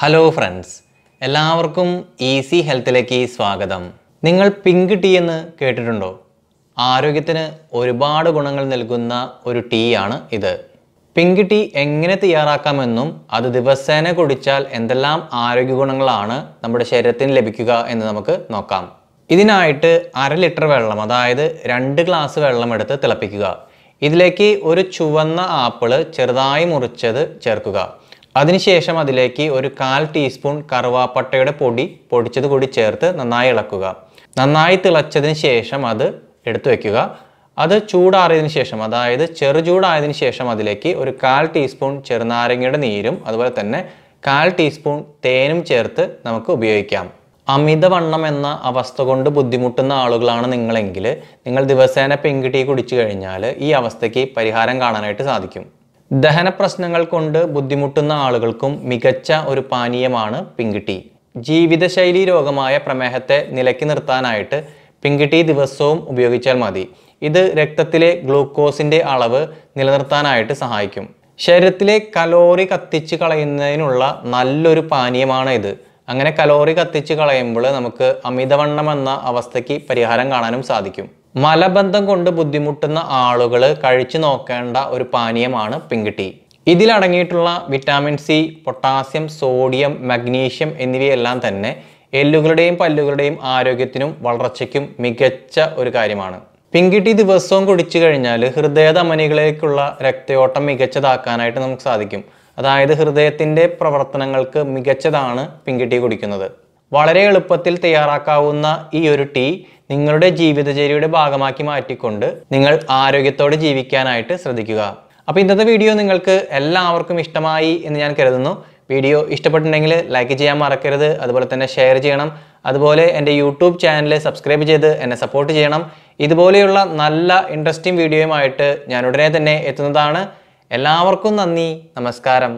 hello friends എല്ലാവർക്കും easy ഹെൽത്തിലേക്ക് സ്വാഗതം നിങ്ങൾ പിങ്ക് ടീ എന്ന് കേട്ടിട്ടുണ്ടോ ആരോഗ്യത്തിന് ഒരുപാട് ഗുണങ്ങൾ നൽകുന്ന ഒരു ടീ ആണ് ഇത് പിങ്ക് ടീ എങ്ങനെ തയ്യാറാക്കാമെന്നും അത് ദിവസേന കുടിച്ചാൽ എന്തെല്ലാം ആരോഗ്യ ഗുണങ്ങളാണ് നമ്മുടെ ശരീരത്തിന് ലഭിക്കുക എന്ന് നമുക്ക് നോക്കാം ഇതിനായിട്ട് അര ലിറ്റർ വെള്ളം അതായത് രണ്ട് ഗ്ലാസ് വെള്ളം എടുത്ത് തിളപ്പിക്കുക ഇതിലേക്ക് ഒരു ചുവന്ന ആപ്പിള് ചെറുതായി മുറിച്ചത് ചേർക്കുക അതിനുശേഷം അതിലേക്ക് ഒരു കാൽ ടീസ്പൂൺ കറുവാപ്പട്ടയുടെ പൊടി പൊടിച്ചത് കൂടി ചേർത്ത് നന്നായി ഇളക്കുക നന്നായി തിളച്ചതിന് ശേഷം അത് എടുത്തു വയ്ക്കുക അത് ചൂടാറിയതിന് ശേഷം അതായത് ചെറു ചൂടായതിനു ശേഷം അതിലേക്ക് ഒരു കാൽ ടീസ്പൂൺ ചെറുനാരങ്ങയുടെ നീരും അതുപോലെ തന്നെ കാൽ ടീസ്പൂൺ തേനും ചേർത്ത് നമുക്ക് ഉപയോഗിക്കാം അമിതവണ്ണം എന്ന അവസ്ഥ കൊണ്ട് ബുദ്ധിമുട്ടുന്ന ആളുകളാണ് നിങ്ങളെങ്കിൽ നിങ്ങൾ ദിവസേന പെൺകുട്ടി കുടിച്ചു കഴിഞ്ഞാൽ ഈ അവസ്ഥയ്ക്ക് പരിഹാരം കാണാനായിട്ട് സാധിക്കും ദഹന പ്രശ്നങ്ങൾ കൊണ്ട് ബുദ്ധിമുട്ടുന്ന ആളുകൾക്കും മികച്ച ഒരു പാനീയമാണ് പിങ്കിട്ടി ജീവിതശൈലി രോഗമായ പ്രമേഹത്തെ നിലക്കി നിർത്താനായിട്ട് പിങ്കിട്ടി ദിവസവും ഉപയോഗിച്ചാൽ മതി ഇത് രക്തത്തിലെ ഗ്ലൂക്കോസിൻ്റെ അളവ് നിലനിർത്താനായിട്ട് സഹായിക്കും ശരീരത്തിലെ കലോറി കത്തിച്ച് കളയുന്നതിനുള്ള നല്ലൊരു പാനീയമാണ് ഇത് അങ്ങനെ കലോറി കത്തിച്ച് കളയുമ്പോൾ നമുക്ക് അമിതവണ്ണം എന്ന അവസ്ഥയ്ക്ക് പരിഹാരം കാണാനും സാധിക്കും മലബന്ധം കൊണ്ട് ബുദ്ധിമുട്ടുന്ന ആളുകൾ കഴിച്ചു നോക്കേണ്ട ഒരു പാനീയമാണ് പിങ്ക് ടീ ഇതിലടങ്ങിയിട്ടുള്ള vitamin C potassium sodium magnesium എന്നിവയെല്ലാം തന്നെ എല്ലുകളുടെയും പല്ലുകളുടെയും ആരോഗ്യത്തിനും വളർച്ചയ്ക്കും മികച്ച ഒരു കാര്യമാണ് പിങ്ക് ടീ ദിവസവും കുടിച്ചു കഴിഞ്ഞാൽ ഹൃദയ രക്തയോട്ടം മികച്ചതാക്കാനായിട്ട് നമുക്ക് സാധിക്കും അതായത് ഹൃദയത്തിൻ്റെ പ്രവർത്തനങ്ങൾക്ക് മികച്ചതാണ് പിങ്ക് ടീ കുടിക്കുന്നത് വളരെ എളുപ്പത്തിൽ തയ്യാറാക്കാവുന്ന ഈ ഒരു ടീ നിങ്ങളുടെ ജീവിതചര്യയുടെ ഭാഗമാക്കി മാറ്റിക്കൊണ്ട് നിങ്ങൾ ആരോഗ്യത്തോടെ ജീവിക്കാനായിട്ട് ശ്രദ്ധിക്കുക അപ്പോൾ ഇന്നത്തെ വീഡിയോ നിങ്ങൾക്ക് എല്ലാവർക്കും ഇഷ്ടമായി എന്ന് ഞാൻ കരുതുന്നു വീഡിയോ ഇഷ്ടപ്പെട്ടിട്ടുണ്ടെങ്കിൽ ലൈക്ക് ചെയ്യാൻ മറക്കരുത് അതുപോലെ തന്നെ ഷെയർ ചെയ്യണം അതുപോലെ എൻ്റെ യൂട്യൂബ് ചാനൽ സബ്സ്ക്രൈബ് ചെയ്ത് എന്നെ സപ്പോർട്ട് ചെയ്യണം ഇതുപോലെയുള്ള നല്ല ഇൻട്രസ്റ്റിംഗ് വീഡിയോയുമായിട്ട് ഞാൻ ഉടനെ തന്നെ എത്തുന്നതാണ് എല്ലാവർക്കും നന്ദി നമസ്കാരം